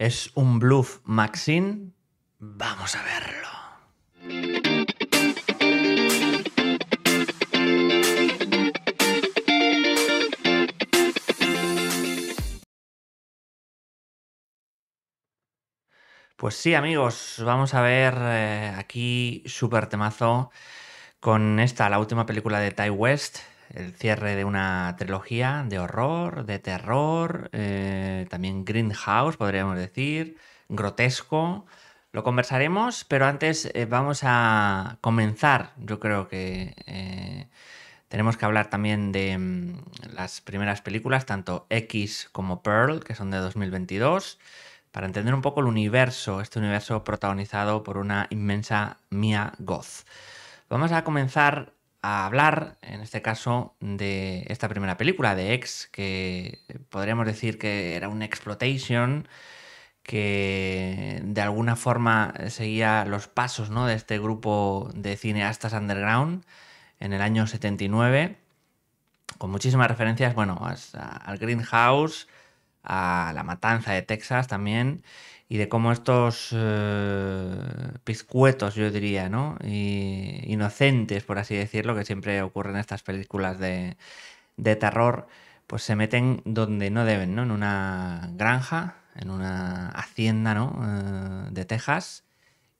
¿Es un bluff Maxine? Vamos a verlo. Pues sí, amigos, vamos a ver eh, aquí súper temazo con esta, la última película de Ty West, el cierre de una trilogía de horror, de terror, eh, también también Greenhouse, podríamos decir, grotesco. Lo conversaremos, pero antes eh, vamos a comenzar. Yo creo que eh, tenemos que hablar también de mm, las primeras películas, tanto X como Pearl, que son de 2022, para entender un poco el universo, este universo protagonizado por una inmensa Mia Goth. Vamos a comenzar a hablar, en este caso, de esta primera película, de Ex, que podríamos decir que era un exploitation, que de alguna forma seguía los pasos de este grupo de cineastas underground en el año 79, con muchísimas referencias, bueno, al Greenhouse, a la matanza de Texas también, y de cómo estos eh, piscuetos, yo diría, ¿no? Y inocentes, por así decirlo, que siempre ocurren en estas películas de, terror, pues se meten donde no deben, ¿no? En una granja, en una hacienda, ¿no? Eh, de Texas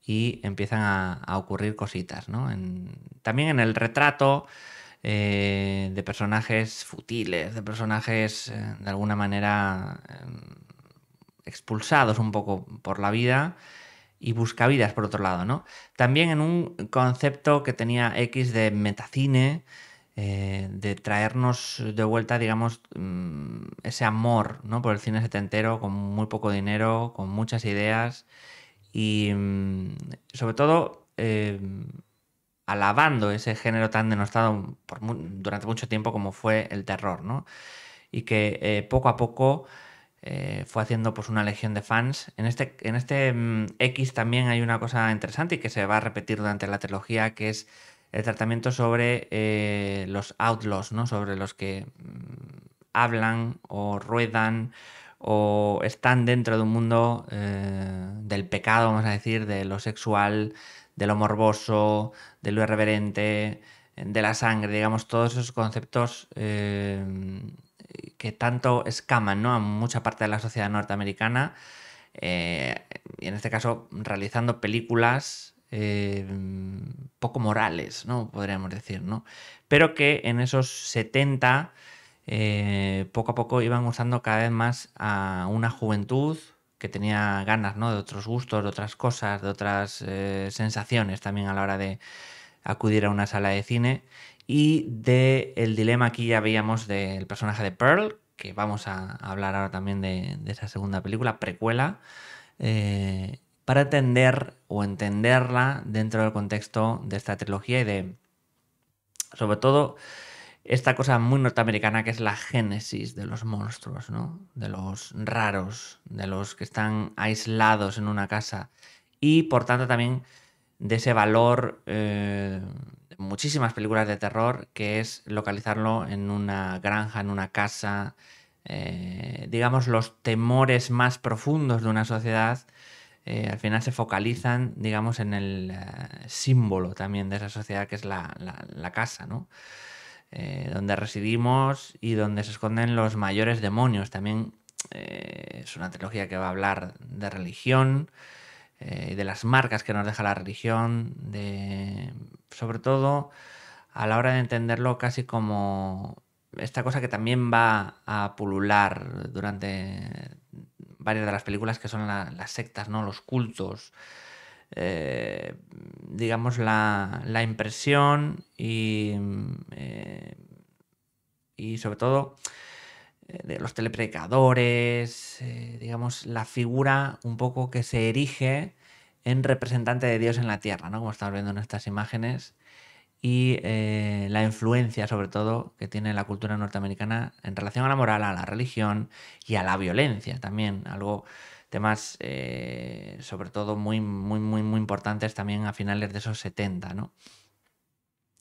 y empiezan a, ocurrir cositas, ¿no? también en el retrato eh, de personajes futiles, de personajes eh, de alguna manera em, expulsados un poco por la vida y vidas, por otro lado, ¿no? También en un concepto que tenía X de metacine, eh, de traernos de vuelta, digamos, mm, ese amor, ¿no? Por el cine setentero, con muy poco dinero, con muchas ideas y mm, sobre todo eh, alabando ese género tan denostado durante mucho tiempo como fue el terror, ¿no? Y que eh, poco a poco eh, fue haciendo pues una legión de fans. En este, en este mm, X también hay una cosa interesante y que se va a repetir durante la trilogía, que es el tratamiento sobre eh, los outlaws, ¿no? Sobre los que mm, hablan o ruedan o están dentro de un mundo eh, del pecado, vamos a decir, de lo sexual, de lo morboso, de lo irreverente, de la sangre, digamos, todos esos conceptos que tanto escaman ¿no? a mucha parte de la sociedad norteamericana, eh, y en este caso realizando películas eh, poco morales, ¿no? podríamos decir, pero que en esos 70 eh, poco a poco iban usando cada vez más a una juventud que tenía ganas ¿no? de otros gustos, de otras cosas, de otras sensaciones también a la hora de acudir a una sala de cine y del dilema que ya veíamos del personaje de Pearl, que vamos a hablar ahora también de, esa segunda película, precuela, eh, para entender o entenderla dentro del contexto de esta trilogía y de, sobre todo, esta cosa muy norteamericana que es la génesis de los monstruos, ¿no? De los raros, de los que están aislados en una casa. Y por tanto también de ese valor eh, muchísimas películas de terror, que es localizarlo en una granja, en una casa, eh, digamos, los temores más profundos de una sociedad. Eh, al final se focalizan, digamos, en el eh, símbolo también de esa sociedad que es la, casa, ¿no? donde residimos y donde se esconden los mayores demonios. También es una trilogía que va a hablar de religión, eh, de las marcas que nos deja la religión, de, sobre todo a la hora de entenderlo casi como esta cosa que también va a pulular durante varias de las películas que son las sectas, ¿no? los cultos, eh, digamos la, impresión y, eh, y sobre todo de los telepredicadores, eh, digamos, la figura un poco que se erige en representante de Dios en la tierra, ¿no? Como estamos viendo en estas imágenes, y eh, la influencia, sobre todo, que tiene la cultura norteamericana en relación a la moral, a la religión y a la violencia también, algo temas eh, sobre todo muy, muy, muy, muy importantes también a finales de esos 70, ¿no?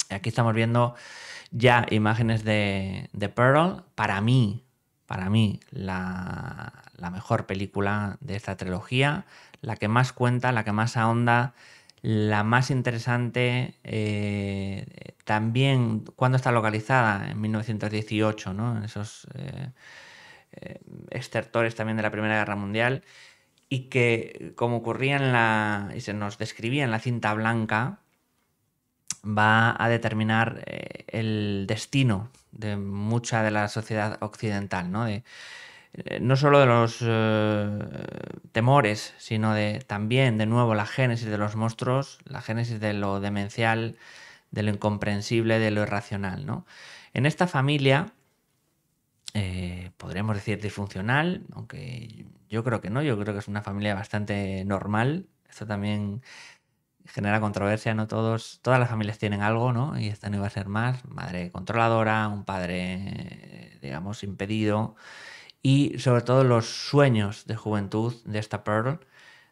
Aquí estamos viendo ya imágenes de Pearl. Para mí, para mí la, mejor película de esta trilogía, la que más cuenta, la que más ahonda, la más interesante. Eh, también cuando está localizada, en 1918, en esos eh, eh también de la Primera Guerra Mundial, y que como ocurría en la, y se nos describía en la cinta blanca, va a determinar eh, el destino de mucha de la sociedad occidental, ¿no? De, eh, no solo de los eh, temores, sino de también, de nuevo, la génesis de los monstruos, la génesis de lo demencial, de lo incomprensible, de lo irracional. ¿no? En esta familia, podríamos decir disfuncional, aunque yo creo que no, yo creo que es una familia bastante normal. Esto también genera controversia, no todos, todas las familias tienen algo, ¿no? Y esta no iba a ser más, madre controladora, un padre, eh, digamos, impedido, y sobre todo los sueños de juventud de esta Pearl.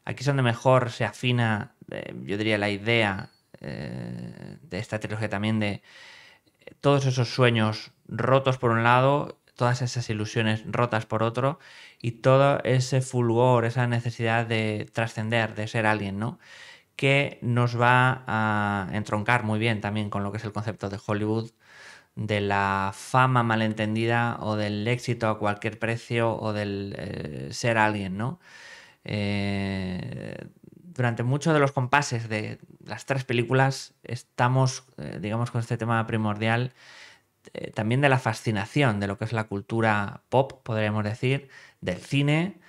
Aquí es donde mejor se afina, eh, yo diría, la idea eh, de esta trilogía también de todos esos sueños rotos por un lado, todas esas ilusiones rotas por otro, y todo ese fulgor, esa necesidad de trascender, de ser alguien, ¿no? que nos va a entroncar muy bien también con lo que es el concepto de Hollywood, de la fama malentendida o del éxito a cualquier precio o del eh, ser alguien, ¿no? Eh, durante muchos de los compases de las tres películas estamos, eh, digamos, con este tema primordial también de la fascinación de lo que es la cultura pop, podríamos decir, del cine,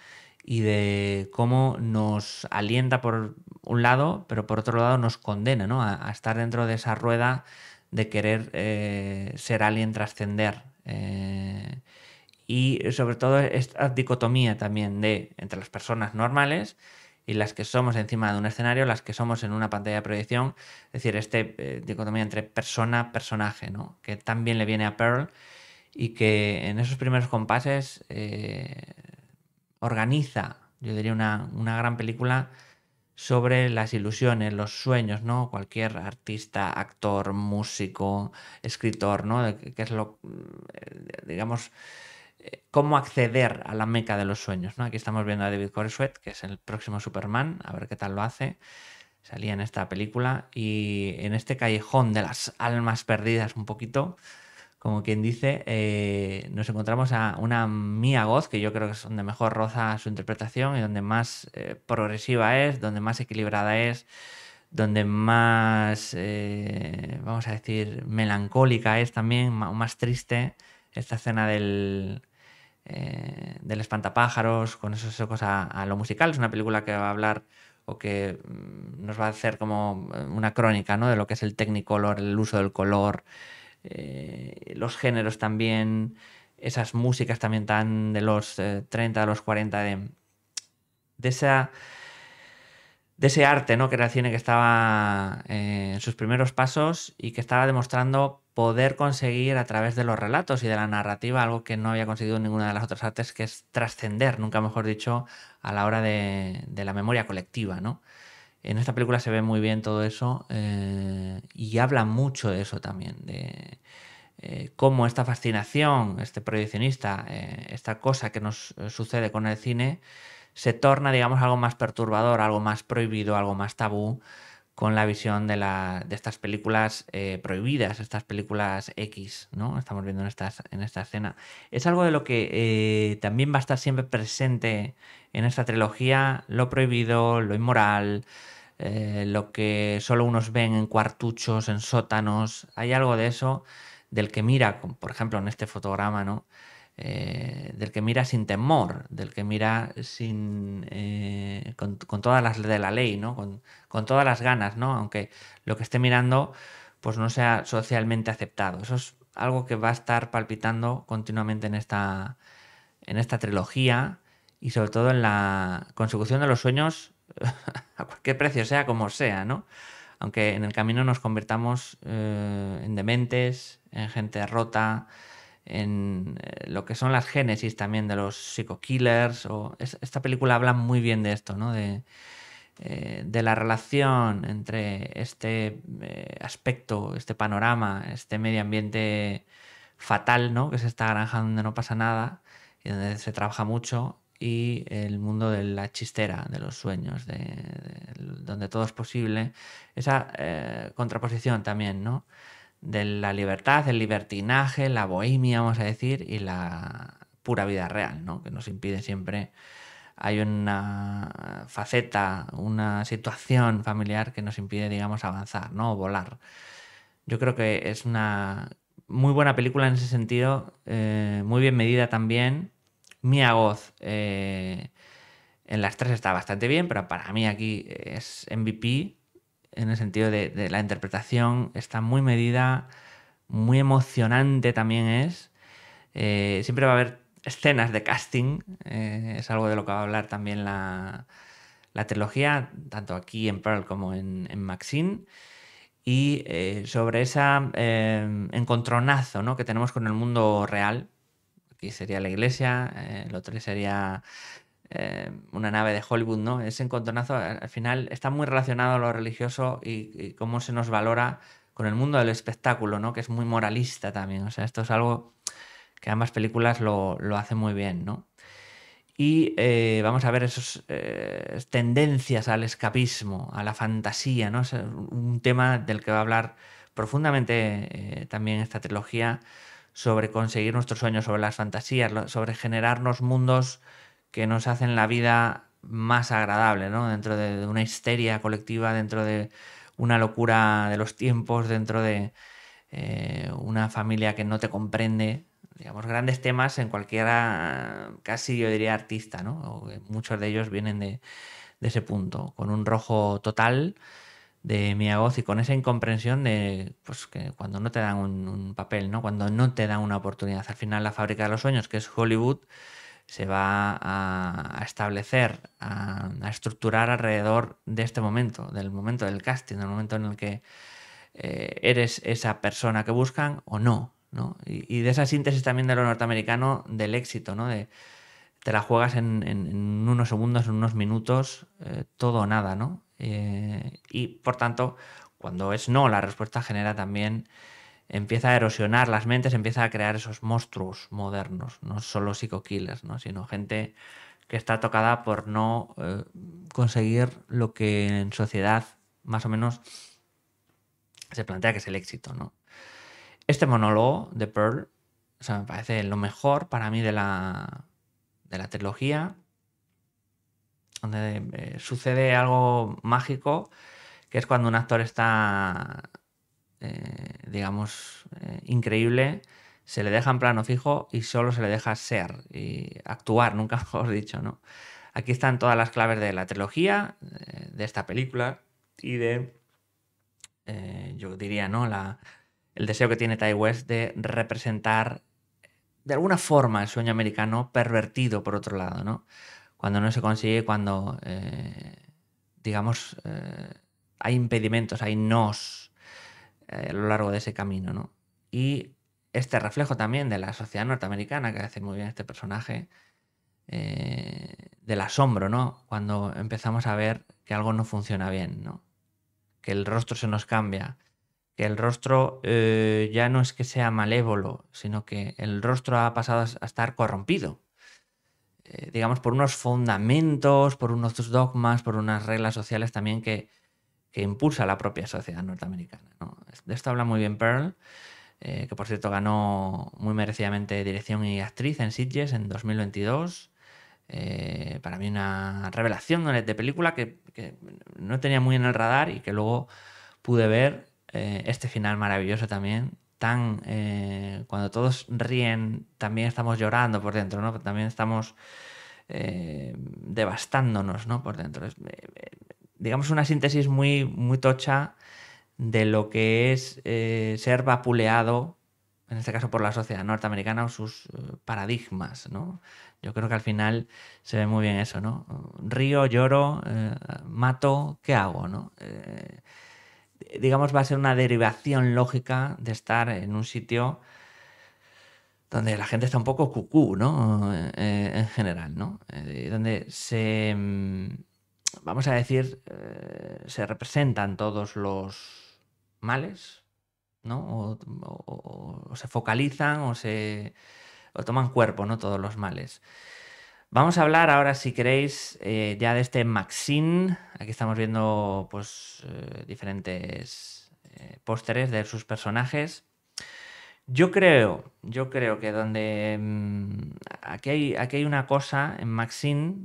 y de cómo nos alienta por un lado, pero por otro lado nos condena ¿no? a, estar dentro de esa rueda de querer eh, ser alguien, trascender. Eh, y sobre todo esta dicotomía también de entre las personas normales y las que somos encima de un escenario, las que somos en una pantalla de proyección, es decir, esta eh, dicotomía entre persona-personaje, ¿no? que también le viene a Pearl y que en esos primeros compases organiza, yo diría, una, una gran película sobre las ilusiones, los sueños, ¿no? Cualquier artista, actor, músico, escritor, ¿no? Que es lo, eh, digamos, eh, cómo acceder a la meca de los sueños, ¿no? Aquí estamos viendo a David Coreswet, que es el próximo Superman, a ver qué tal lo hace. Salía en esta película y en este callejón de las almas perdidas un poquito, como quien dice, eh, nos encontramos a una Mia Goz, que yo creo que es donde mejor roza su interpretación y donde más eh, progresiva es, donde más equilibrada es, donde más, eh, vamos a decir, melancólica es también, más triste esta escena del, del espantapájaros con esos ecos a, lo musical. Es una película que va a hablar o que mm, nos va a hacer como una crónica ¿no? de lo que es el tecnicolor, el uso del color eh, los géneros también, esas músicas también tan de los 30 eh, a los 40, de, esa, de ese arte ¿no? que era cine que estaba eh, en sus primeros pasos y que estaba demostrando poder conseguir a través de los relatos y de la narrativa algo que no había conseguido ninguna de las otras artes, que es trascender, nunca mejor dicho, a la hora de, de la memoria colectiva, ¿no? En esta película se ve muy bien todo eso eh, y habla mucho de eso también, de eh, cómo esta fascinación, este proyeccionista, eh, esta cosa que nos sucede con el cine, se torna, digamos, algo más perturbador, algo más prohibido, algo más tabú con la visión de, estas películas prohibidas, estas películas X, ¿no? Estamos viendo en, en esta escena. Es algo de lo que también va a estar siempre presente en esta trilogía, lo prohibido, lo inmoral, eh, lo que solo unos ven en cuartuchos, en sótanos, hay algo de eso del que mira, por ejemplo, en este fotograma, ¿no? Eh, del que mira sin temor, del que mira sin, eh, con, todas las de la ley, Con, con, todas las ganas, ¿no? aunque lo que esté mirando pues no sea socialmente aceptado. Eso es algo que va a estar palpitando continuamente en esta, en esta trilogía y sobre todo en la consecución de los sueños a cualquier precio, sea como sea, ¿no? Aunque en el camino nos convirtamos eh, en dementes, en gente rota, en eh, lo que son las génesis también de los psico-killers. O... esta película habla muy bien de esto, ¿no? De, eh, la relación entre este aspecto, este panorama, este medio ambiente fatal, ¿no? Que se está granja donde no pasa nada y donde se trabaja mucho y el mundo de la chistera, de los sueños, de, donde todo es posible. Esa eh, contraposición también, ¿no? De la libertad, el libertinaje, la bohemia, vamos a decir, y la pura vida real, ¿no? Que nos impide siempre. Hay una faceta, una situación familiar que nos impide, digamos, avanzar, ¿no? volar. Yo creo que es una muy buena película en ese sentido, eh, muy bien medida también Mía voz eh, en las tres está bastante bien, pero para mí aquí es MVP en el sentido de, la interpretación, está muy medida, muy emocionante también es. Eh, siempre va a haber escenas de casting, eh, es algo de lo que va a hablar también la, trilogía, tanto aquí en Pearl como en, Maxine. Y sobre ese encontronazo ¿no? que tenemos con el mundo real, aquí sería la iglesia, eh, el otro sería eh, una nave de Hollywood, ¿no? Ese encontronazo al final está muy relacionado a lo religioso y, cómo se nos valora con el mundo del espectáculo, ¿no? Que es muy moralista también. O sea, esto es algo que ambas películas lo, hacen muy bien, ¿no? Y eh, vamos a ver esas tendencias al escapismo, a la fantasía, ¿no? Es un tema del que va a hablar profundamente también esta trilogía sobre conseguir nuestros sueños, sobre las fantasías, sobre generarnos mundos que nos hacen la vida más agradable, ¿no? Dentro de una histeria colectiva, dentro de una locura de los tiempos, dentro de eh, una familia que no te comprende. Digamos, grandes temas en cualquiera, casi yo diría artista, ¿no? Eh, muchos de ellos vienen de ese punto, con un rojo total de voz y con esa incomprensión de pues, que cuando no te dan un, papel, ¿no? cuando no te dan una oportunidad. Al final la fábrica de los sueños, que es Hollywood, se va a, establecer, a, estructurar alrededor de este momento, del momento del casting, del momento en el que eh, eres esa persona que buscan o no. ¿no? Y, de esa síntesis también de lo norteamericano del éxito, ¿no? de te la juegas en, en, unos segundos, en unos minutos, eh, todo o nada, ¿no? Eh, y por tanto, cuando es no, la respuesta genera también, empieza a erosionar las mentes, empieza a crear esos monstruos modernos, no solo psico ¿no? sino gente que está tocada por no eh, conseguir lo que en sociedad más o menos se plantea que es el éxito. ¿no? Este monólogo de Pearl me parece lo mejor para mí de la, de la trilogía donde eh, sucede algo mágico, que es cuando un actor está, eh, digamos, eh, increíble, se le deja en plano fijo y solo se le deja ser y actuar, nunca mejor dicho, ¿no? Aquí están todas las claves de la trilogía, de esta película y de, yo diría, ¿no? La, el deseo que tiene Ty West de representar de alguna forma el sueño americano pervertido, por otro lado, ¿no? cuando no se consigue, cuando, eh, digamos, eh, hay impedimentos, hay nos eh, a lo largo de ese camino, ¿no? Y este reflejo también de la sociedad norteamericana, que hace muy bien este personaje, del asombro, ¿no? Cuando empezamos a ver que algo no funciona bien, ¿no? Que el rostro se nos cambia, que el rostro ya no es que sea malévolo, sino que el rostro ha pasado a estar corrompido. Eh, digamos, por unos fundamentos, por unos dogmas, por unas reglas sociales también que, que impulsa la propia sociedad norteamericana. De esto habla muy bien Pearl, eh, que por cierto ganó muy merecidamente dirección y actriz en Sitges en 2022. Eh, para mí una revelación de película que, que, no tenía muy en el radar y que luego pude ver este final maravilloso también eh, cuando todos ríen, también estamos llorando por dentro, ¿no? También estamos eh, devastándonos, ¿no? Por dentro. Eh, digamos, una síntesis muy, muy tocha de lo que es ser vapuleado, en este caso por la sociedad norteamericana o sus paradigmas, ¿no? Yo creo que al final se ve muy bien eso, ¿no? Río, lloro, mato, ¿qué hago, no? digamos, va a ser una derivación lógica de estar en un sitio donde la gente está un poco cucú, ¿no? Eh, en general, ¿no? Eh, donde se, mm, vamos a decir, eh, se representan todos los males, ¿no? O, se focalizan o se o toman cuerpo, ¿no? Todos los males. Vamos a hablar ahora, si queréis, eh, ya de este Maxine. Aquí estamos viendo pues, eh, diferentes eh, pósteres de sus personajes. Yo creo, yo creo que donde. Mm, aquí, hay, hay una cosa en Maxine.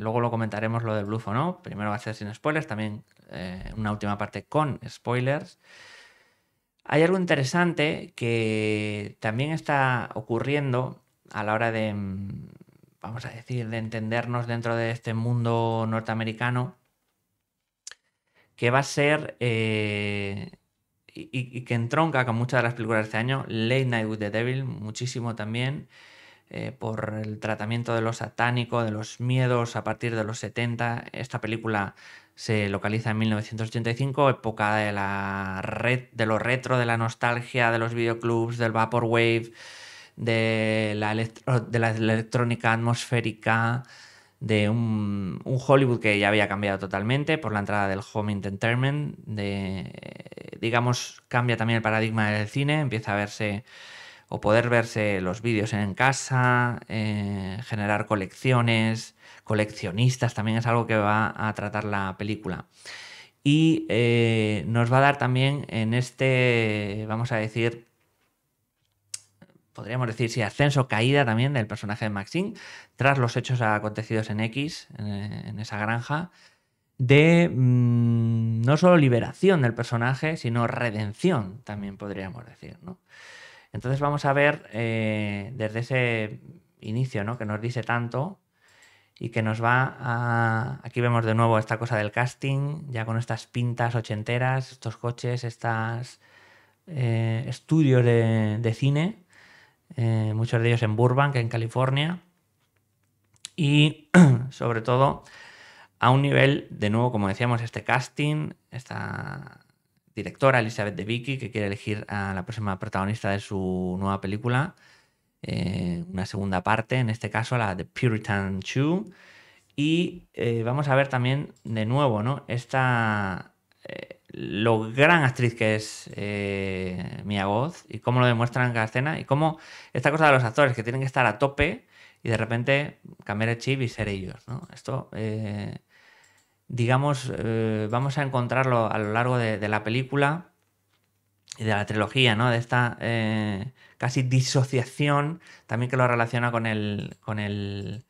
Luego lo comentaremos lo de Bluff o no. Primero va a ser sin spoilers, también una última parte con spoilers. Hay algo interesante que también está ocurriendo a la hora de, mm, vamos a decir, de entendernos dentro de este mundo norteamericano, que va a ser, eh, y, que entronca con muchas de las películas de este año, Late Night with the Devil, muchísimo también, eh, por el tratamiento de lo satánico, de los miedos a partir de los 70. Esta película se localiza en 1985, época de, la red, de lo retro, de la nostalgia, de los videoclubs, del vaporwave de la, de la electrónica atmosférica, de un, Hollywood que ya había cambiado totalmente por la entrada del home entertainment, de, digamos, cambia también el paradigma del cine, empieza a verse o poder verse los vídeos en casa, eh, generar colecciones, coleccionistas, también es algo que va a tratar la película. Y eh, nos va a dar también en este, vamos a decir, podríamos decir, sí, ascenso, caída también del personaje de Maxine, tras los hechos acontecidos en X, en, eh, esa granja, de mm, no solo liberación del personaje, sino redención, también podríamos decir. Entonces vamos a ver eh, desde ese inicio que nos dice tanto y que nos va a... Aquí vemos de nuevo esta cosa del casting, ya con estas pintas ochenteras, estos coches, estos eh, estudios de cine eh, muchos de ellos en Burbank, en California, y sobre todo a un nivel, de nuevo, como decíamos, este casting, esta directora Elizabeth de Vicky, que quiere elegir a la próxima protagonista de su nueva película, eh, una segunda parte, en este caso la de Puritan 2, Y eh, vamos a ver también de nuevo ¿no? esta, eh, lo gran actriz que es eh, Mia Goth y cómo lo demuestran en cada escena y cómo esta cosa de los actores que tienen que estar a tope y de repente cambiar el chip y ser ellos. ¿no? Esto, eh, digamos, vamos a encontrarlo a lo largo de, de, la película y de la trilogía, ¿no? de esta casi disociación también que lo relaciona con el, con el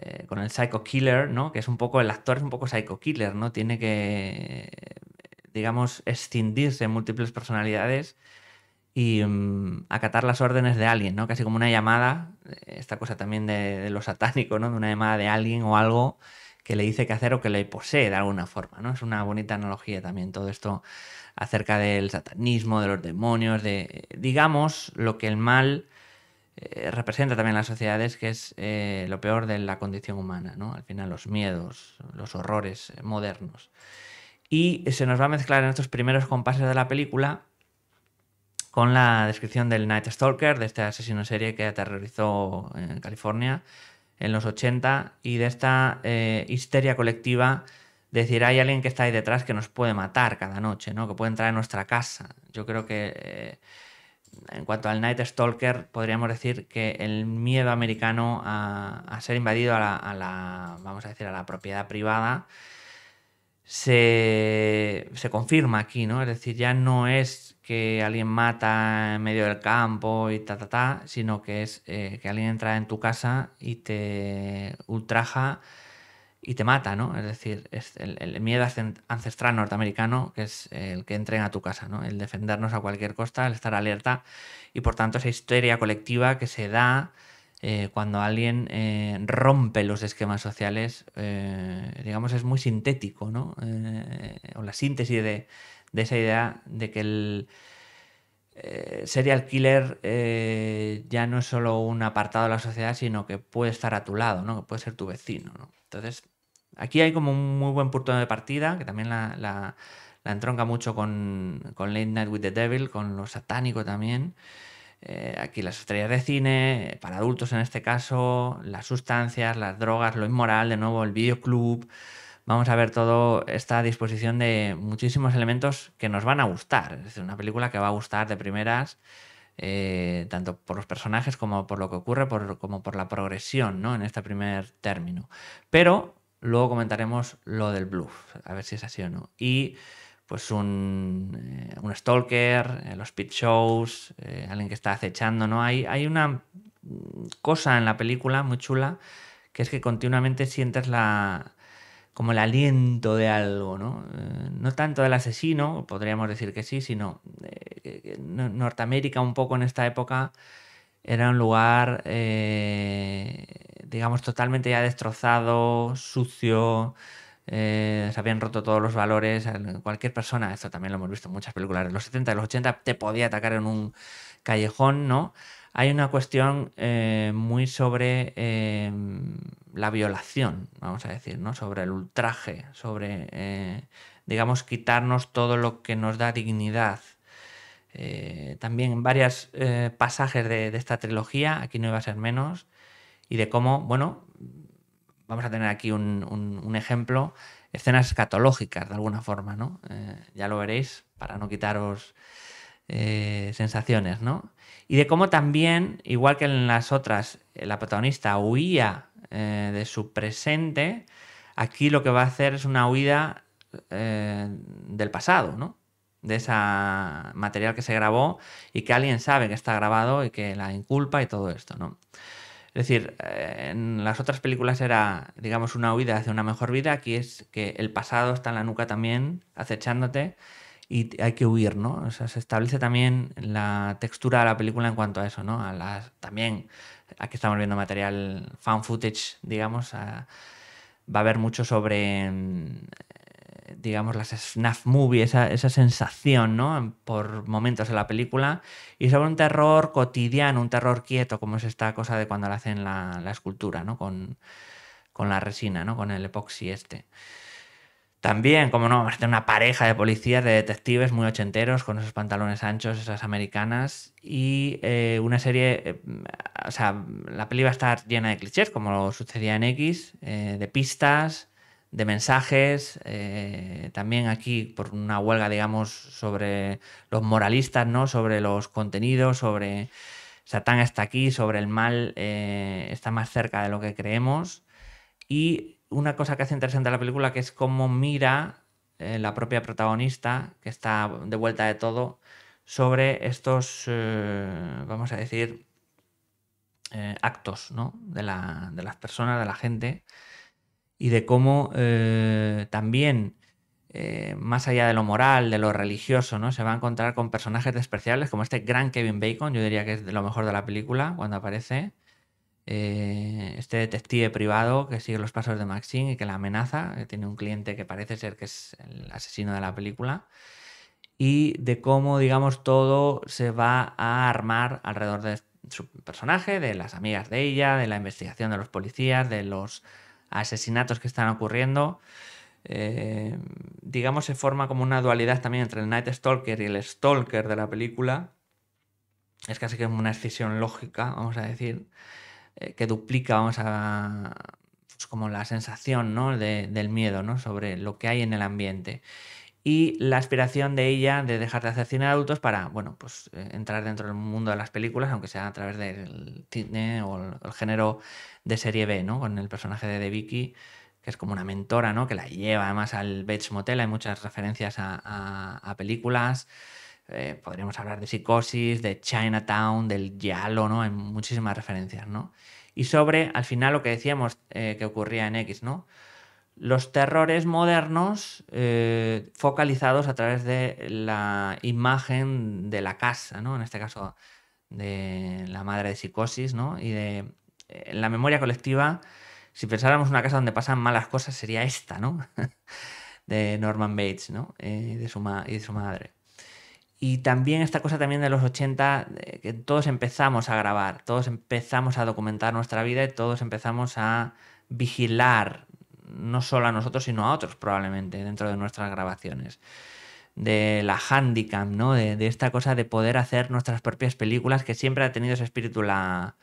eh, con el Psycho Killer, ¿no? Que es un poco, el actor es un poco Psycho Killer, ¿no? Tiene que, digamos, escindirse en múltiples personalidades y mm, acatar las órdenes de alguien, ¿no? Casi como una llamada, eh, esta cosa también de, de, lo satánico, ¿no? De una llamada de alguien o algo que le dice qué hacer o que le posee de alguna forma, ¿no? Es una bonita analogía también todo esto acerca del satanismo, de los demonios, de, digamos, lo que el mal eh, representa también las sociedades, que es eh, lo peor de la condición humana, ¿no? Al final, los miedos, los horrores eh, modernos. Y se nos va a mezclar en estos primeros compases de la película con la descripción del Night Stalker, de este asesino serie que aterrorizó en California en los 80, y de esta histeria colectiva de decir, hay alguien que está ahí detrás que nos puede matar cada noche, ¿no? Que puede entrar en nuestra casa. Yo creo que en cuanto al Night Stalker, podríamos decir que el miedo americano a, a ser invadido a la, a la, vamos a decir, a la propiedad privada se, se, confirma aquí, ¿no? Es decir, ya no es que alguien mata en medio del campo y ta, ta, ta, sino que es eh, que alguien entra en tu casa y te ultraja y te mata, ¿no? Es decir, es el, miedo ancestral norteamericano que es el que entren a tu casa, ¿no? El defendernos a cualquier costa, el estar alerta y por tanto esa historia colectiva que se da eh, cuando alguien eh, rompe los esquemas sociales, eh, digamos, es muy sintético, ¿no? o la síntesis de, de, esa idea de que el serial killer ya no es solo un apartado de la sociedad, sino que puede estar a tu lado, ¿no? Que puede ser tu vecino, ¿no? Entonces, Aquí hay como un muy buen punto de partida, que también la, entronca mucho con, Late Night with the Devil, con lo satánico también. Eh, aquí las estrellas de cine, para adultos en este caso, las sustancias, las drogas, lo inmoral, de nuevo el videoclub. Vamos a ver toda esta disposición de muchísimos elementos que nos van a gustar. Es una película que va a gustar de primeras, eh, tanto por los personajes como por lo que ocurre, como por la progresión ¿no? en este primer término. Pero Luego comentaremos lo del bluff, a ver si es así o no. Y pues un, eh, un stalker, eh, los pit shows, eh, alguien que está acechando, ¿no? Hay, hay una mm, cosa en la película muy chula que es que continuamente sientes la como el aliento de algo, ¿no? no tanto del asesino, podríamos decir que sí, sino Norteamérica un poco en esta época era un lugar, eh, digamos, totalmente ya destrozado, sucio, eh, se habían roto todos los valores. Cualquier persona, esto también lo hemos visto en muchas películas, en los 70, en los 80, te podía atacar en un callejón, ¿no? Hay una cuestión eh, muy sobre la violación, vamos a decir, ¿no? Sobre el ultraje, sobre, digamos, quitarnos todo lo que nos da dignidad. Eh, también en varios eh, pasajes de, esta trilogía, aquí no iba a ser menos, y de cómo, bueno, vamos a tener aquí un, ejemplo, escenas escatológicas de alguna forma, ¿no? Eh, ya lo veréis para no quitaros sensaciones, ¿no? Y de cómo también, igual que en las otras, la protagonista huía de su presente, aquí lo que va a hacer es una huida del pasado, ¿no? de ese material que se grabó y que alguien sabe que está grabado y que la inculpa y todo esto, ¿no? Es decir, eh, en las otras películas era, digamos, una huida hacia una mejor vida, aquí es que el pasado está en la nuca también, acechándote, y hay que huir, ¿no? O sea, se establece también la textura de la película en cuanto a eso, ¿no? A también, aquí estamos viendo material fan footage, digamos, va a haber mucho sobre mm, digamos, las snuff movies, esa, sensación, ¿no? Por momentos en la película, y sobre un terror cotidiano, un terror quieto, como es esta cosa de cuando le hacen la, escultura, ¿no? Con, la resina, ¿no? Con el epoxi este. También, como no, una pareja de policías, de detectives muy ochenteros, con esos pantalones anchos, esas americanas, y eh, una serie, eh, o sea, la peli va a estar llena de clichés, como sucedía en X, eh, de pistas, de mensajes, eh, también aquí por una huelga, digamos, sobre los moralistas, ¿no? Sobre los contenidos, sobre Satán está aquí, sobre el mal eh, está más cerca de lo que creemos. Y una cosa que hace interesante la película, que es cómo mira eh, la propia protagonista, que está de vuelta de todo, sobre estos, vamos a decir, actos, ¿no? De, de las personas, de la gente y de cómo eh, también, eh, más allá de lo moral, de lo religioso, ¿no? se va a encontrar con personajes despreciables como este gran Kevin Bacon, yo diría que es de lo mejor de la película cuando aparece. Eh, este detective privado que sigue los pasos de Maxine y que la amenaza, que tiene un cliente que parece ser que es el asesino de la película, y de cómo, digamos, todo se va a armar alrededor de su personaje, de las amigas de ella, de la investigación de los policías, de los asesinatos que están ocurriendo. Eh, digamos, se forma como una dualidad también entre el Night Stalker y el Stalker de la película. Es casi que una escisión lógica, vamos a decir, eh, que duplica, vamos a. Pues como la sensación ¿no? del miedo ¿no? sobre lo que hay en el ambiente y la aspiración de ella de dejar de hacer cine de adultos para, bueno, pues eh, entrar dentro del mundo de las películas, aunque sea a través del cine o el, género de serie B, ¿no? Con el personaje de, de Vicky, que es como una mentora, ¿no? Que la lleva además al Bates Motel, hay muchas referencias a, películas. Eh, podríamos hablar de Psicosis, de Chinatown, del Yalo, ¿no? Hay muchísimas referencias, ¿no? Y sobre, al final, lo que decíamos eh, que ocurría en X, ¿no? los terrores modernos eh, focalizados a través de la imagen de la casa, ¿no? En este caso, de la madre de psicosis, ¿no? Y de eh, la memoria colectiva, si pensáramos una casa donde pasan malas cosas, sería esta, ¿no? de Norman Bates, eh, de su y de su madre. Y también esta cosa también de los 80, que todos empezamos a grabar, todos empezamos a documentar nuestra vida y todos empezamos a vigilar no solo a nosotros, sino a otros probablemente dentro de nuestras grabaciones. De la handicap, ¿no? De, esta cosa de poder hacer nuestras propias películas que siempre ha tenido ese espíritu la,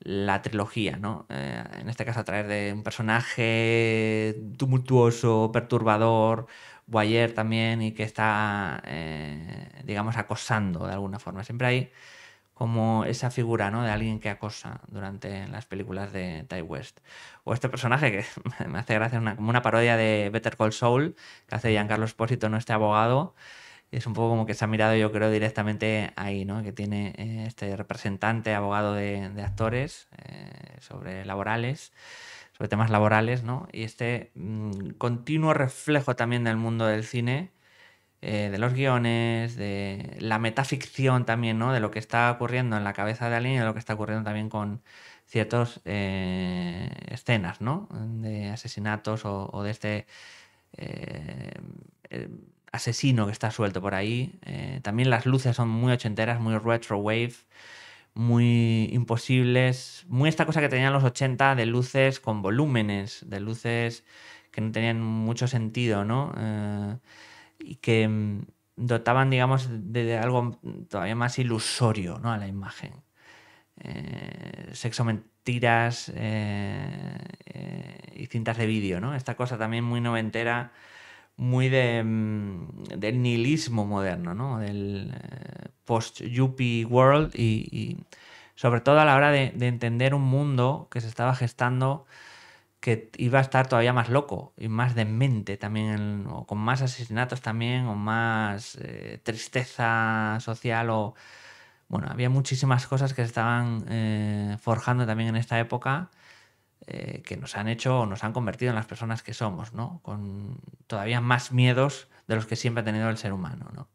la trilogía, ¿no? Eh, en este caso a través de un personaje tumultuoso, perturbador, guayer también, y que está, eh, digamos, acosando de alguna forma. Siempre ahí como esa figura ¿no? de alguien que acosa durante las películas de Ty West. O este personaje que me hace gracia, como una parodia de Better Call Saul, que hace Giancarlo Espósito, no este abogado. es un poco como que se ha mirado, yo creo, directamente ahí, ¿no? que tiene eh, este representante, abogado de, actores eh, sobre laborales sobre temas laborales, ¿no? Y este mm, continuo reflejo también del mundo del cine, eh, de los guiones, de la metaficción también, ¿no? De lo que está ocurriendo en la cabeza de alguien y de lo que está ocurriendo también con ciertas eh, escenas, ¿no? De asesinatos o, de este eh, asesino que está suelto por ahí. también las luces son muy ochenteras, muy retro wave muy imposibles, muy esta cosa que tenían los 80 de luces con volúmenes, de luces que no tenían mucho sentido, ¿no? y que mm, dotaban, digamos, de, algo todavía más ilusorio a la imagen. Eh, sexo mentiras eh, eh, y cintas de vídeo, ¿no? Esta cosa también muy noventera, muy de, mm, del nihilismo moderno, ¿no? Del post-yuppie world y, sobre todo a la hora de entender un mundo que se estaba gestando que iba a estar todavía más loco y más demente también, o con más asesinatos también, o más eh, tristeza social, o bueno, había muchísimas cosas que se estaban eh, forjando también en esta época eh, que nos han hecho o nos han convertido en las personas que somos, ¿no? Con todavía más miedos de los que siempre ha tenido el ser humano, ¿no?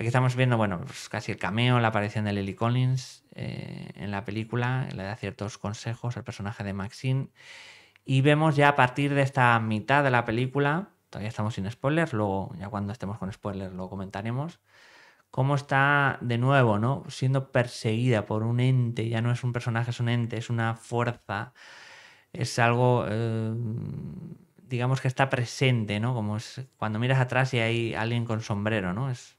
Aquí estamos viendo, bueno, pues casi el cameo, la aparición de Lily Collins eh, en la película, le da ciertos consejos al personaje de Maxine. Y vemos ya a partir de esta mitad de la película, todavía estamos sin spoilers, luego ya cuando estemos con spoilers lo comentaremos, cómo está de nuevo, ¿no? Siendo perseguida por un ente, ya no es un personaje, es un ente, es una fuerza, es algo, eh, digamos que está presente, ¿no? Como es cuando miras atrás y hay alguien con sombrero, ¿no? Es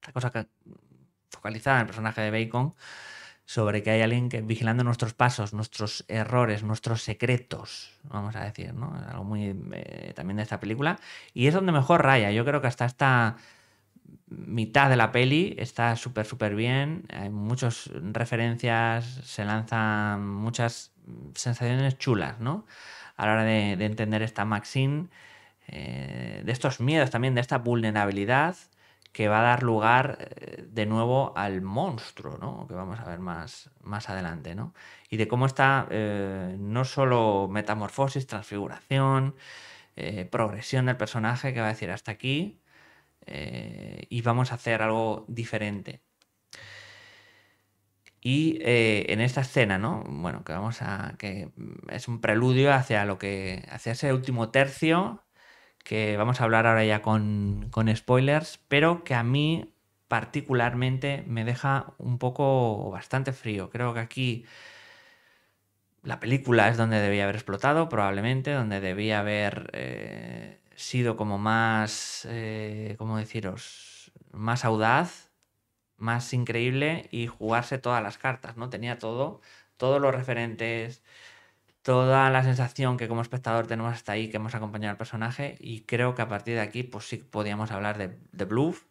esta cosa focalizada en el personaje de Bacon, sobre que hay alguien vigilando nuestros pasos, nuestros errores, nuestros secretos, vamos a decir, ¿no? algo muy eh, también de esta película. Y es donde mejor raya. Yo creo que hasta esta mitad de la peli está súper, súper bien. Hay muchas referencias, se lanzan muchas sensaciones chulas, ¿no? A la hora de, entender esta Maxine, eh, de estos miedos también, de esta vulnerabilidad que va a dar lugar eh, de nuevo al monstruo, ¿no? que vamos a ver más, más adelante, ¿no? y de cómo está eh, no solo metamorfosis, transfiguración, eh, progresión del personaje que va a decir hasta aquí y vamos a hacer algo diferente. Y en esta escena, ¿no? Bueno, que vamos a. que es un preludio hacia lo que. hacia ese último tercio que vamos a hablar ahora ya con, spoilers, pero que a mí particularmente me deja un poco bastante frío. Creo que aquí la película es donde debía haber explotado, probablemente, donde debía haber eh, sido como más, eh, ¿cómo deciros? Más audaz, más increíble y jugarse todas las cartas, ¿no? Tenía todo, todos los referentes, toda la sensación que como espectador tenemos hasta ahí, que hemos acompañado al personaje, y creo que a partir de aquí, pues sí podíamos hablar de, Bluff.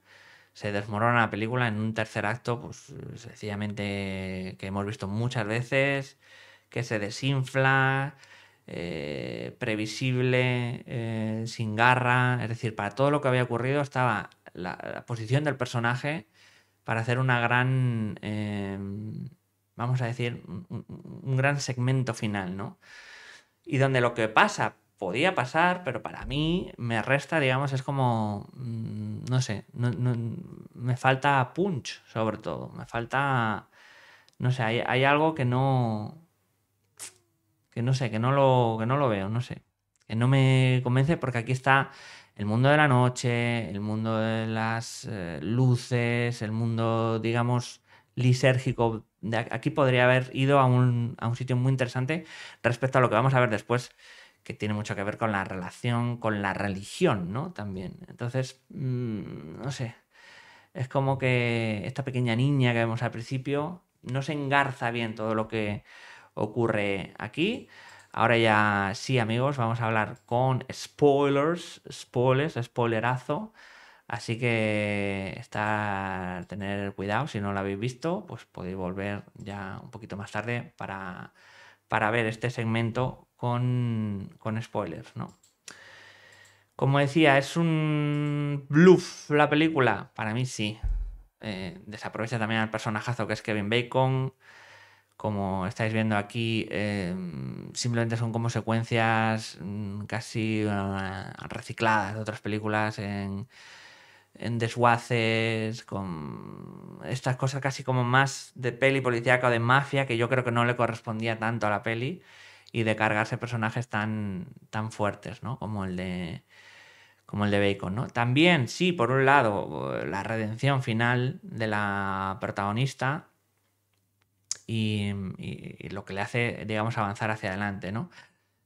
Se desmorona la película en un tercer acto, pues sencillamente que hemos visto muchas veces, que se desinfla, eh, previsible, eh, sin garra. Es decir, para todo lo que había ocurrido estaba la, posición del personaje para hacer una gran. Em, vamos a decir, un, gran segmento final, ¿no? Y donde lo que pasa podía pasar, pero para mí me resta, digamos, es como, mm, no sé, me falta punch sobre todo, me falta, no sé, hay, algo que no, que no sé, que no, lo, que no lo veo, no sé, que no me convence porque aquí está el mundo de la noche, el mundo de las eh, luces, el mundo, digamos, lisérgico aquí podría haber ido a un, sitio muy interesante respecto a lo que vamos a ver después, que tiene mucho que ver con la relación, con la religión, ¿no? También. Entonces, mm, no sé. Es como que esta pequeña niña que vemos al principio no se engarza bien todo lo que ocurre aquí. Ahora ya sí, amigos, vamos a hablar con spoilers, spoilers, spoilerazo. Así que estar, tener cuidado, si no lo habéis visto, pues podéis volver ya un poquito más tarde para, ver este segmento con, spoilers, Como decía, ¿es un bluff la película? Para mí sí. Eh, desaprovecha también al personajazo que es Kevin Bacon. Como estáis viendo aquí, eh, simplemente son como secuencias mm, casi ah, recicladas de otras películas en en desguaces, con estas cosas casi como más de peli policíaca o de mafia, que yo creo que no le correspondía tanto a la peli, y de cargarse personajes tan, tan fuertes, ¿no? Como el de como el de Bacon, También, sí, por un lado, la redención final de la protagonista y, lo que le hace, digamos, avanzar hacia adelante, ¿no?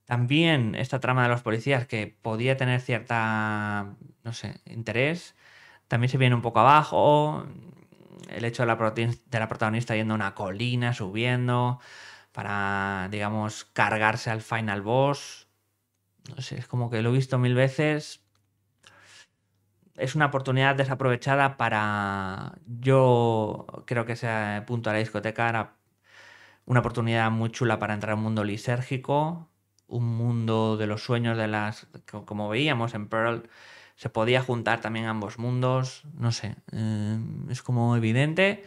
También esta trama de los policías que podía tener cierta, no sé, interés, también se viene un poco abajo. El hecho de la, protagonista yendo a una colina, subiendo, para, digamos, cargarse al final boss. No sé, es como que lo he visto mil veces. Es una oportunidad desaprovechada para. Yo creo que ese punto a la discoteca era una oportunidad muy chula para entrar a un mundo lisérgico, un mundo de los sueños de las. como veíamos en Pearl, se podía juntar también ambos mundos, no sé, eh, es como evidente.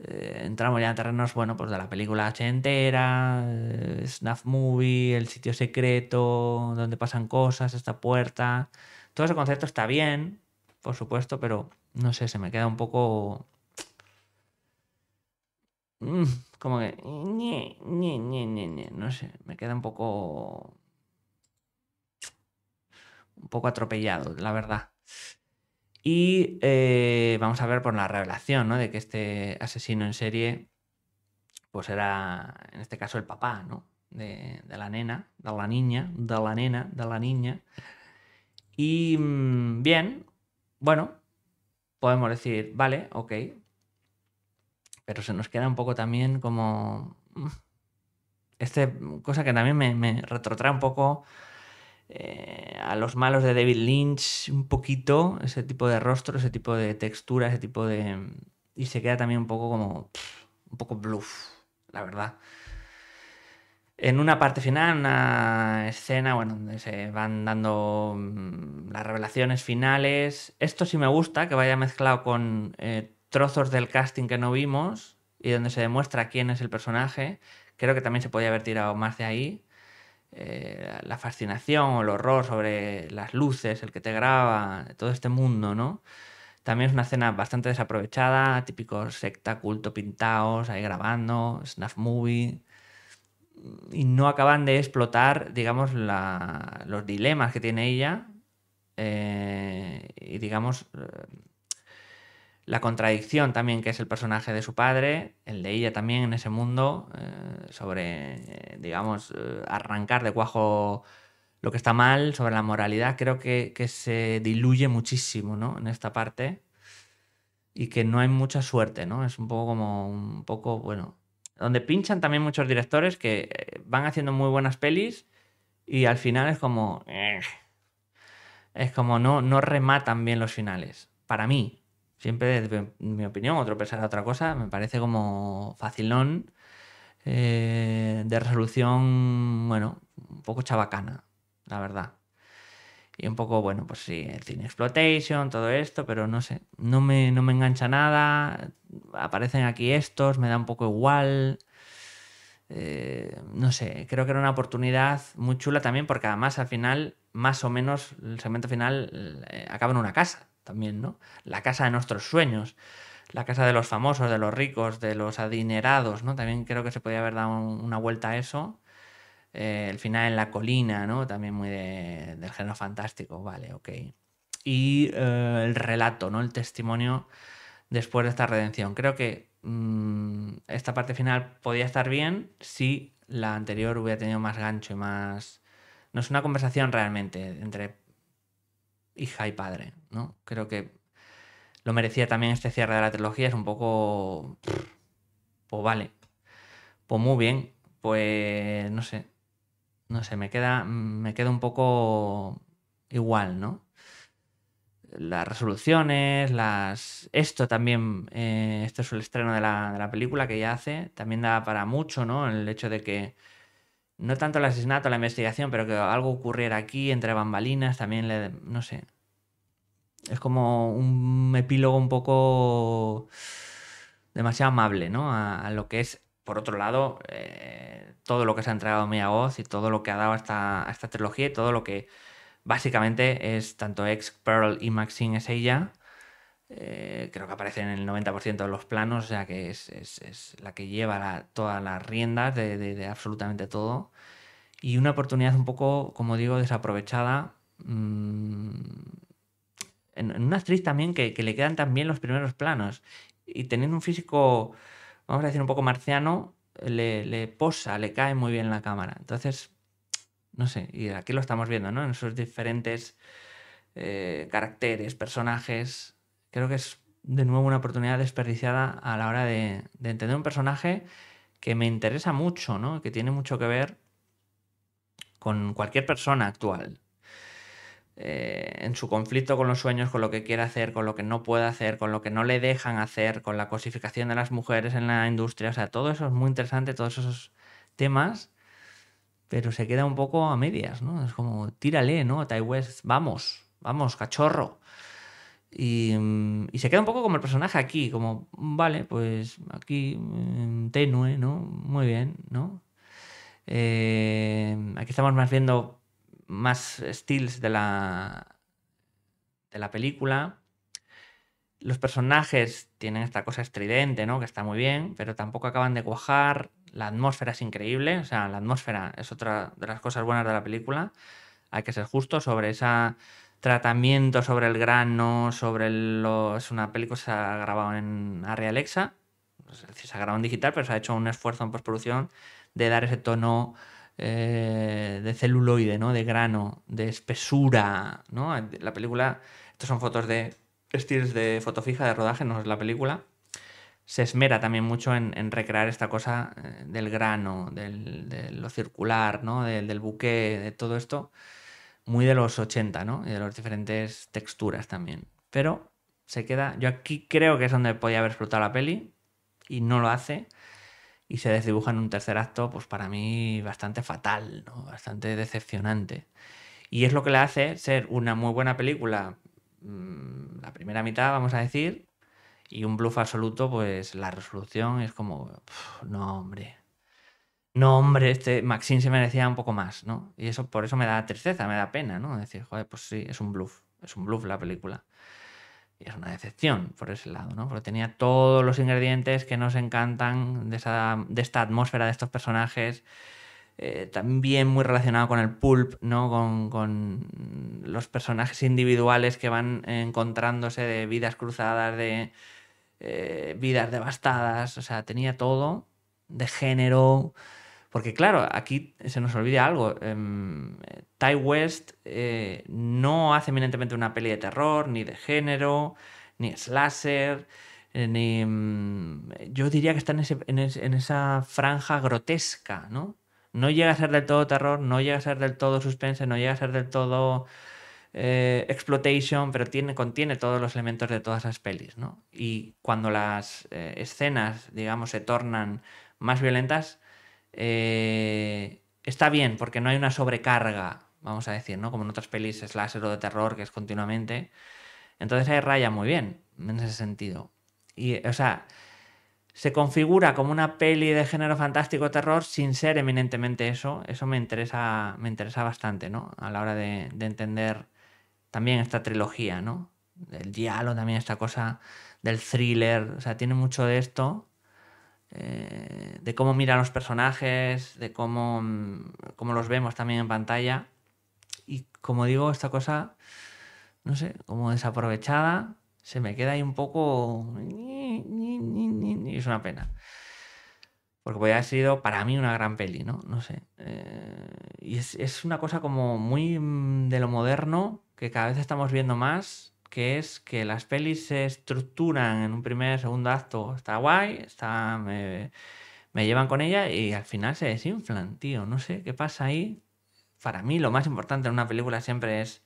Eh, entramos ya en terrenos, bueno, pues de la película h entera, snap eh, Snuff Movie, el sitio secreto, donde pasan cosas, esta puerta. Todo ese concepto está bien, por supuesto, pero no sé, se me queda un poco... Mm, como que... No sé, me queda un poco un poco atropellado, la verdad. Y eh, vamos a ver por la revelación, ¿no? De que este asesino en serie, pues era, en este caso, el papá, ¿no? De, la nena, de la niña, de la nena, de la niña. Y mm, bien, bueno, podemos decir, vale, ok. Pero se nos queda un poco también como... Mm, este, cosa que también me retrotrae un poco eh, a los malos de David Lynch un poquito, ese tipo de rostro, ese tipo de textura, ese tipo de... Y se queda también un poco como... un poco bluff, la verdad. En una parte final, una escena, bueno, donde se van dando mm, las revelaciones finales. Esto sí me gusta, que vaya mezclado con eh, trozos del casting que no vimos y donde se demuestra quién es el personaje. Creo que también se podía haber tirado más de ahí. Eh, la fascinación o el horror sobre las luces, el que te graba, todo este mundo, ¿no? También es una escena bastante desaprovechada, típico secta, culto pintados ahí grabando, snuff movie. Y no acaban de explotar, digamos, los dilemas que tiene ella eh, y, digamos, eh, la contradicción también que es el personaje de su padre, el de ella también en ese mundo, eh, sobre, eh, digamos, eh, arrancar de cuajo lo que está mal, sobre la moralidad, creo que, se diluye muchísimo ¿no? en esta parte y que no hay mucha suerte, ¿no? Es un poco como, un poco, bueno, donde pinchan también muchos directores que van haciendo muy buenas pelis y al final es como... es como no, no rematan bien los finales. Para mí, Siempre, en mi opinión, otro a otra cosa, me parece como facilón, eh, de resolución, bueno, un poco chabacana, la verdad. Y un poco, bueno, pues sí, el Cine Exploitation, todo esto, pero no sé, no me, no me engancha nada, aparecen aquí estos, me da un poco igual. Eh, no sé, creo que era una oportunidad muy chula también porque además al final, más o menos, el segmento final eh, acaba en una casa también, ¿no? La casa de nuestros sueños, la casa de los famosos, de los ricos, de los adinerados, ¿no? También creo que se podía haber dado una vuelta a eso. Eh, el final en la colina, ¿no? También muy del género fantástico, vale, ok. Y eh, el relato, ¿no? El testimonio después de esta redención. Creo que mm, esta parte final podía estar bien si la anterior hubiera tenido más gancho y más... No es una conversación realmente entre hija y padre. ¿no? Creo que lo merecía también este cierre de la trilogía. Es un poco. Pues vale. Pues muy bien. Pues no sé. No sé, me queda. Me queda un poco igual, ¿no? Las resoluciones, las. Esto también. Eh, esto es el estreno de la, película que ya hace. También da para mucho, ¿no? El hecho de que no tanto el asesinato, la investigación, pero que algo ocurriera aquí entre bambalinas, también le, no sé, es como un epílogo un poco demasiado amable, ¿no? A, lo que es, por otro lado, eh, todo lo que se ha entregado Voz y todo lo que ha dado a esta, trilogía y todo lo que básicamente es tanto ex Pearl y Maxine es ella. Eh, creo que aparece en el 90% de los planos, o sea que es, la que lleva todas las riendas de, absolutamente todo. Y una oportunidad un poco, como digo, desaprovechada. Mm, en, una actriz también que, le quedan también los primeros planos. Y teniendo un físico, vamos a decir, un poco marciano, le, posa, le cae muy bien la cámara. Entonces, no sé, y aquí lo estamos viendo, ¿no? En esos diferentes eh, caracteres, personajes. Creo que es de nuevo una oportunidad desperdiciada a la hora de, de entender un personaje que me interesa mucho, ¿no? Que tiene mucho que ver con cualquier persona actual. Eh, en su conflicto con los sueños, con lo que quiere hacer, con lo que no puede hacer, con lo que no le dejan hacer, con la cosificación de las mujeres en la industria. O sea, todo eso es muy interesante, todos esos temas, pero se queda un poco a medias, ¿no? Es como, tírale, ¿no? Tai West, vamos, vamos, cachorro. Mm, y, se queda un poco como el personaje aquí, como, vale, pues aquí mm, tenue, ¿no? Muy bien, ¿no? Eh, aquí estamos más viendo más styles de la, de la película. Los personajes tienen esta cosa estridente, ¿no? Que está muy bien, pero tampoco acaban de cuajar. La atmósfera es increíble, o sea, la atmósfera es otra de las cosas buenas de la película. Hay que ser justo sobre ese tratamiento, sobre el grano, sobre lo... Es una película que se ha grabado en Arri Alexa, se ha grabado en digital, pero se ha hecho un esfuerzo en postproducción de dar ese tono eh, de celuloide, ¿no? De grano, de espesura, ¿no? La película, estas son fotos de estilos de foto fija, de rodaje, no es la película. Se esmera también mucho en, recrear esta cosa eh, del grano, de lo circular, ¿no? Del, buque, de todo esto. Muy de los 80, ¿no? Y de las diferentes texturas también. Pero se queda. Yo aquí creo que es donde podía haber explotado la peli y no lo hace y se desdibuja en un tercer acto, pues para mí bastante fatal, ¿no? bastante decepcionante. Y es lo que le hace ser una muy buena película, mm, la primera mitad, vamos a decir, y un bluff absoluto, pues la resolución es como, no hombre, no hombre, este Maxine se merecía un poco más, ¿no? Y eso por eso me da tristeza, me da pena, ¿no? Decir, joder, pues sí, es un bluff, es un bluff la película. Y es una decepción por ese lado, ¿no? Porque tenía todos los ingredientes que nos encantan de, esta atmósfera, de estos personajes. Eh, también muy relacionado con el pulp, ¿no? Con, los personajes individuales que van encontrándose de vidas cruzadas, de eh, vidas devastadas. O sea, tenía todo de género, porque claro, aquí se nos olvida algo. Em, eh, West no hace eminentemente una peli de terror, ni de género, ni slasher, eh, ni... Em, yo diría que está en, esa franja grotesca, ¿no? No llega a ser del todo terror, no llega a ser del todo suspense, no llega a ser del todo eh, exploitation, pero tiene, contiene todos los elementos de todas esas pelis, ¿no? Y cuando las eh, escenas, digamos, se tornan más violentas, eh, está bien, porque no hay una sobrecarga, vamos a decir, ¿no? Como en otras pelis slasher o de terror, que es continuamente. Entonces ahí raya muy bien, en ese sentido. Y, o sea, se configura como una peli de género fantástico terror sin ser eminentemente eso. Eso me interesa, me interesa bastante, ¿no? A la hora de, entender también esta trilogía, ¿no? El diálogo, también esta cosa del thriller. O sea, tiene mucho de esto eh, de cómo miran los personajes, de cómo, mm, cómo, los vemos también en pantalla. Y como digo, esta cosa, no sé, como desaprovechada, se me queda ahí un poco... Y es una pena. Porque podría haber sido para mí una gran peli, ¿no? No sé. Eh, y es una cosa como muy mm, de lo moderno, que cada vez estamos viendo más que es que las pelis se estructuran en un primer, segundo acto, está guay, está, me, llevan con ella y al final se desinflan, tío, no sé qué pasa ahí. Para mí lo más importante en una película siempre es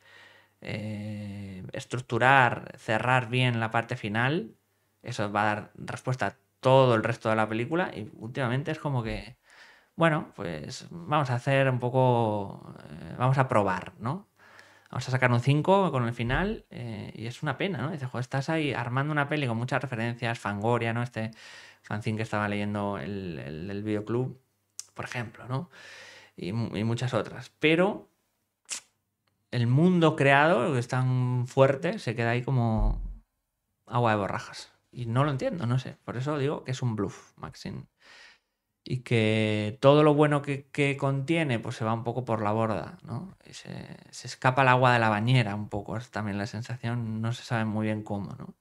eh, estructurar, cerrar bien la parte final, eso va a dar respuesta a todo el resto de la película y últimamente es como que, bueno, pues vamos a hacer un poco, eh, vamos a probar, ¿no? vamos a sacar un 5 con el final eh, y es una pena, ¿no? Dice, joder, estás ahí armando una peli con muchas referencias, Fangoria, ¿no? Este fanzine que estaba leyendo el, videoclub, por ejemplo, ¿no? Y, muchas otras. Pero el mundo creado, que es tan fuerte, se queda ahí como agua de borrajas. Y no lo entiendo, no sé. Por eso digo que es un bluff, Maxine y que todo lo bueno que, contiene pues se va un poco por la borda, ¿no? se, escapa el agua de la bañera un poco, es también la sensación, no se sabe muy bien cómo, ¿no?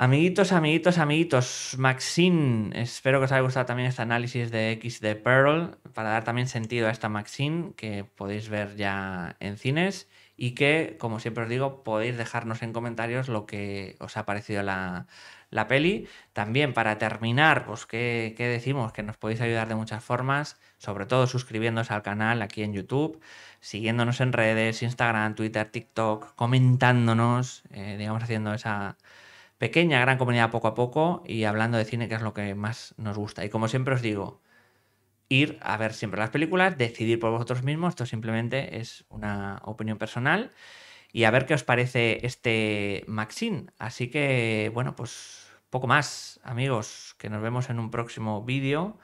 Amiguitos, amiguitos, amiguitos, Maxine, espero que os haya gustado también este análisis de X de Pearl, para dar también sentido a esta Maxine que podéis ver ya en cines y que, como siempre os digo, podéis dejarnos en comentarios lo que os ha parecido la, la peli. También para terminar, pues ¿qué, decimos, que nos podéis ayudar de muchas formas, sobre todo suscribiéndonos al canal aquí en YouTube, siguiéndonos en redes, Instagram, Twitter, TikTok, comentándonos, eh, digamos, haciendo esa pequeña, gran comunidad poco a poco y hablando de cine, que es lo que más nos gusta. Y como siempre os digo, ir a ver siempre las películas, decidir por vosotros mismos, esto simplemente es una opinión personal y a ver qué os parece este Maxine. Así que, bueno, pues poco más, amigos, que nos vemos en un próximo vídeo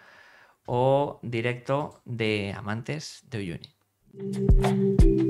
o directo de Amantes de Uyuni.